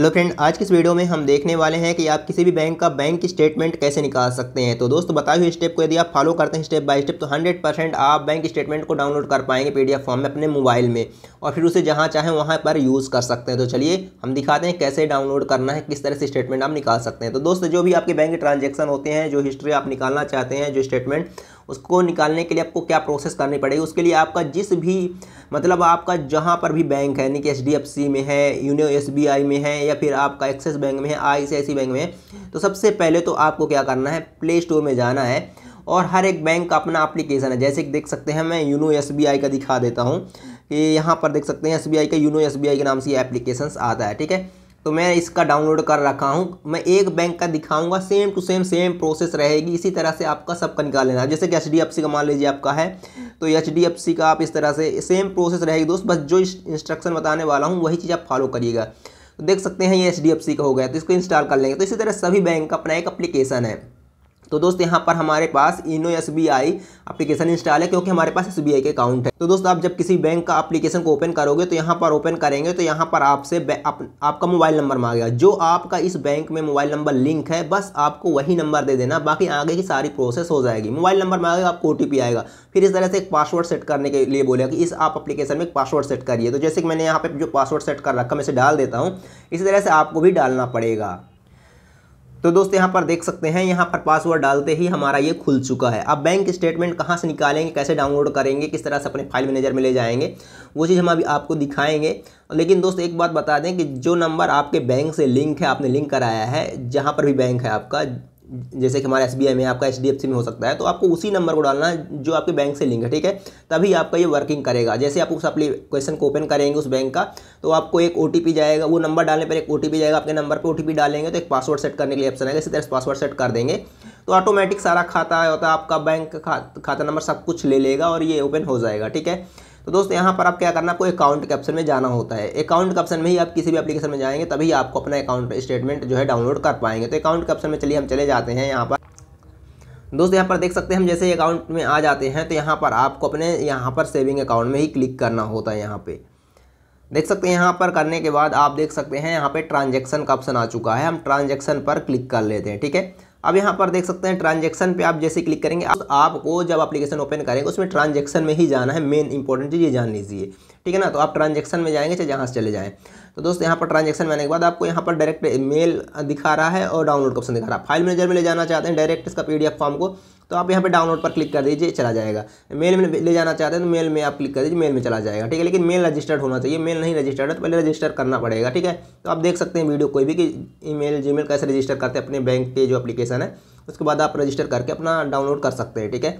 hello friend आज के इस वीडियो में हम देखने वाले हैं कि आप किसी भी बैंक का बैंक स्टेटमेंट कैसे निकाल सकते हैं तो दोस्तों बताए हुए स्टेप को यदि आप फॉलो करते हैं स्टेप बाय स्टेप तो 100 परसेंट आप बैंक स्टेटमेंट को डाउनलोड कर पाएंगे पीडीएफ फॉर्म में अपने मोबाइल में और फिर उसे जहाँ चाहें वहाँ पर यूज़ कर सकते हैं तो चलिए हम दिखाते हैं कैसे डाउनलोड करना है किस तरह से स्टेटमेंट आप निकाल सकते हैं तो दोस्तों जो भी आपके बैंक ट्रांजेक्शन होते हैं जो हिस्ट्री आप निकालना चाहते हैं जो स्टेटमेंट उसको निकालने के लिए आपको क्या प्रोसेस करनी पड़ेगी उसके लिए आपका जिस भी मतलब आपका जहाँ पर भी बैंक है यानी कि एच में है यूनियो एस में है या फिर आपका एक्सिस बैंक में है आई बैंक में है तो सबसे पहले तो आपको क्या करना है प्ले स्टोर में जाना है और हर एक बैंक का अपना अप्लीकेशन है जैसे कि देख सकते हैं मैं यूनो एस का दिखा देता हूँ कि यहाँ पर देख सकते हैं एस का यूनो एस के नाम से ये एप्लीकेशन आता है ठीक है तो मैं इसका डाउनलोड कर रखा हूँ मैं एक बैंक का दिखाऊंगा same to same same process रहेगी इसी तरह से आपका सबका निकाल लेना जैसे कि एच डी एफ सी का मान लीजिए आपका है तो एच डी एफ सी का आप इस तरह से सेम प्रोसेस रहेगी दोस्त बस जो इंस्ट्रक्शन बताने वाला हूँ वही चीज़ आप फॉलो करिएगा तो देख सकते हैं ये एच डी एफ सी का हो गया तो इसको इंस्टॉल कर लेंगे तो इसी तरह सभी बैंक का अपना एक अप्लीकेशन है तो दोस्त यहाँ पर हमारे पास YONO S B I application install है क्योंकि हमारे पास एस बी आई के अकाउंट है तो दोस्त आप जब किसी बैंक का एप्लीकेशन को ओपन करोगे तो यहाँ पर ओपन करेंगे तो यहाँ पर आपसे आप, आपका मोबाइल नंबर मांगेगा जो आपका इस बैंक में मोबाइल नंबर लिंक है बस आपको वही नंबर दे देना बाकी आगे की सारी प्रोसेस हो जाएगी मोबाइल नंबर मांगेगा आपको ओ आएगा फिर इस तरह से एक पासवर्ड सेट करने के लिए बोलेगा कि इस आप अपलीकेशन में एक पासवर्ड सेट करिए तो जैसे कि मैंने यहाँ पर जो पासवर्ड सेट कर रखा मैं इसे डाल देता हूँ इसी तरह से आपको भी डालना पड़ेगा तो दोस्त यहाँ पर देख सकते हैं यहाँ पर पासवर्ड डालते ही हमारा ये खुल चुका है अब बैंक स्टेटमेंट कहाँ से निकालेंगे कैसे डाउनलोड करेंगे किस तरह से अपने फाइल मैनेजर में ले जाएंगे वो चीज़ हम अभी आपको दिखाएंगे लेकिन दोस्त एक बात बता दें कि जो नंबर आपके बैंक से लिंक है आपने लिंक कराया है जहाँ पर भी बैंक है आपका जैसे कि हमारा एस बी में आपका एच में हो सकता है तो आपको उसी नंबर को डालना है जो आपके बैंक से लिंक है ठीक है तभी आपका ये वर्किंग करेगा जैसे आप उस क्वेश्चन को ओपन करेंगे उस बैंक का तो आपको एक ओ जाएगा वो नंबर डालने पर एक ओ जाएगा आपके नंबर पर ओ डालेंगे तो एक पासवर्ड सेट करने के लिए ऑप्शन आएगा इसी तरह से पासवर्ड सेट कर देंगे तो ऑटोमेटिक सारा खाता होता है आपका बैंक खाता नंबर सब कुछ ले लेगा और ये ओपन हो जाएगा ठीक है तो दोस्तों यहाँ पर आप क्या करना आपको अकाउंट के ऑप्शन में जाना होता है अकाउंट के ऑप्शन में ही आप किसी भी एप्लीकेशन में जाएंगे तभी आपको अपना अकाउंट स्टेटमेंट जो है डाउनलोड कर पाएंगे तो अकाउंट के ऑप्शन में चलिए हम चले जाते हैं यहाँ पर दोस्तों यहाँ पर देख सकते हैं हम जैसे अकाउंट में आ जाते हैं तो यहाँ पर आपको अपने यहाँ पर सेविंग अकाउंट में ही क्लिक करना होता है यहाँ पर देख सकते हैं यहाँ पर करने के बाद आप देख सकते हैं यहाँ पे ट्रांजैक्शन का ऑप्शन आ चुका है हम ट्रांजैक्शन पर क्लिक कर लेते हैं ठीक है अब यहाँ पर देख सकते हैं ट्रांजेक्शन पे आप जैसे क्लिक करेंगे आप, आपको जब एप्लीकेशन ओपन करेंगे उसमें ट्रांजेक्शन में ही जाना है मेन इंपॉर्टेंट चीज़ ये जान लीजिए ठीक है ना तो आप ट्रांजेक्शन में जाएंगे चाहे जहाँ से चले जाएँ तो दोस्त यहाँ पर ट्रांजेक्शन मैंने के बाद आपको यहाँ पर डायरेक्ट मेल दिखा रहा है और डाउनलोड का ऑप्शन दिखा रहा है फाइल मैनेजर में ले जाना चाहते हैं डायरेक्ट इसका पी फॉर्म को तो आप यहाँ पर डाउनलोड पर क्लिक कर दीजिए चला जाएगा मेल में ले जाना चाहते हैं तो मेल में आप क्लिक कर दीजिए मेल में चला जाएगा ठीक है लेकिन मेल रजिस्टर्ड होना चाहिए मेल नहीं रजिस्टर्ड है तो पहले रजिस्टर करना पड़ेगा ठीक है तो आप देख सकते हैं वीडियो कोई भी कि ईमेल जीमेल कैसे रजिस्टर करते हैं अपने बैंक के जो अपलीकेशन है उसके बाद आप रजिस्टर करके अपना डाउनलोड कर सकते हैं ठीक है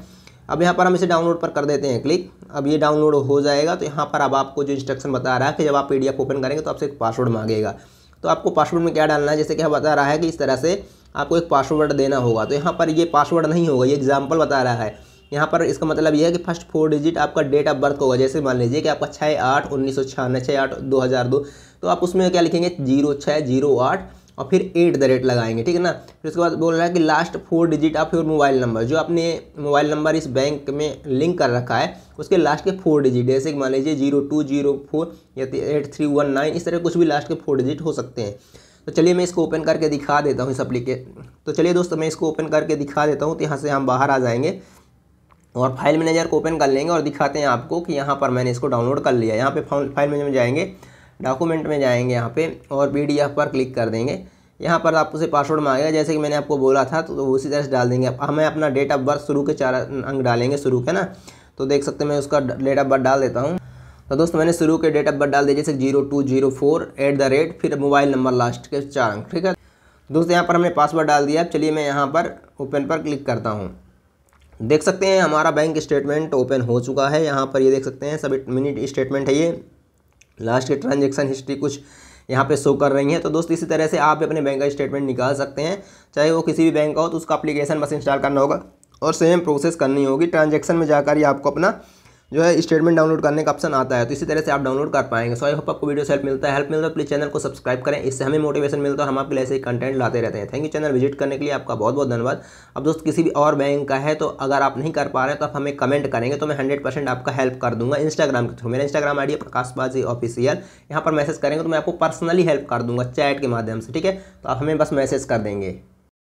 अब यहाँ पर हम इसे डाउनलोड पर कर देते हैं क्लिक अब ये डाउनलोड हो जाएगा तो यहाँ पर अब आपको जो इंस्ट्रक्शन बता रहा है कि जब आप पी ओपन करेंगे तो आपसे एक पासवर्ड मांगेगा तो आपको पासवर्ड में क्या डालना है जैसे कि बता रहा है कि इस तरह से आपको एक पासवर्ड देना होगा तो यहाँ पर ये पासवर्ड नहीं होगा ये एग्जाम्पल बता रहा है यहाँ पर इसका मतलब यह है कि फर्स्ट फोर डिजिट आपका डेट ऑफ बर्थ होगा जैसे मान लीजिए कि आपका छः आठ उन्नीस सौ छियानवे छः आठ दो हज़ार दो तो आप उसमें क्या लिखेंगे जीरो छः जीरो आठ और फिर एट द रेट लगाएंगे ठीक है ना फिर उसके बाद बोल रहा है कि last four digit of your mobile number जो आपने मोबाइल नंबर इस बैंक में लिंक कर रखा है उसके लास्ट के फोर डिजिट जैसे कि मान लीजिए जीरो टू जीरो फोर या एट थ्री वन नाइन इस तरह कुछ भी लास्ट के फोर डिजिट हो सकते हैं तो चलिए मैं इसको ओपन करके दिखा देता हूँ इस अप्लीके तो चलिए दोस्तों मैं इसको ओपन करके दिखा देता हूँ तो यहाँ से हम बाहर आ जाएंगे और फाइल मैनेजर को ओपन कर लेंगे और दिखाते हैं आपको कि यहाँ पर मैंने इसको डाउनलोड कर लिया यहाँ पे फाइल मैनेजर में जाएंगे डॉक्यूमेंट में जाएंगे यहाँ पे और पी पर क्लिक कर देंगे यहाँ पर आपको से पासवर्ड मांगेगा जैसे कि मैंने आपको बोला था तो उसी तरह से डाल देंगे हमें अपना डेट ऑफ बर्थ शुरू के चार अंक डालेंगे शुरू के ना तो देख सकते हैं मैं उसका डेट ऑफ बर्थ डाल देता हूँ तो दोस्तों मैंने शुरू के डेट ऑफ बर्थ डाल दिया जैसे zero two zero four at the rate फिर मोबाइल नंबर लास्ट के चार अंक ठीक है दोस्तों यहाँ पर हमने पासवर्ड डाल दिया अब चलिए मैं यहाँ पर ओपन पर क्लिक करता हूँ देख सकते हैं हमारा बैंक स्टेटमेंट ओपन हो चुका है यहाँ पर ये देख सकते हैं सभी मिनी स्टेटमेंट है ये लास्ट के ट्रांजेक्शन हिस्ट्री कुछ यहाँ पे शो कर रही हैं तो दोस्त इसी तरह से आप अपने बैंक का स्टेटमेंट निकाल सकते हैं चाहे वो किसी भी बैंक का हो तो उसका अप्लीकेशन बस इंस्टॉल करना होगा और सेम प्रोसेस करनी होगी ट्रांजेक्शन में जाकर ही आपको अपना जो है स्टेटमेंट डाउनलोड करने का ऑप्शन आता है तो इसी तरह से आप डाउनलोड कर पाएंगे सो आई होप आपको वीडियो से हेल्प मिलता है हेल्प मिलता है प्लीज तो चैनल को सब्सक्राइब करें इससे हमें मोटिवेशन मिलता है हम आपके लिए ऐसे कंटेंट लाते रहते हैं थैंक यू चैनल विजिट करने के लिए आपका बहुत बहुत धन्यवाद अब दोस्त किसी भी और बैंक का है तो अगर आप नहीं कर पा रहे तो आप हमें कमेंट करेंगे तो मैं हंड्रेड आपका हेल्प कर दूंगा इंस्टाग्राम के थ्रू मेरा इंस्टाग्राम आई डी प्रकाश बाजी ऑफिशियल यहाँ पर मैसेज करेंगे तो मैं आपको पर्सनली हेल्प कर दूंगा चैट के माध्यम से ठीक है तो आप हमें बस मैसेज कर देंगे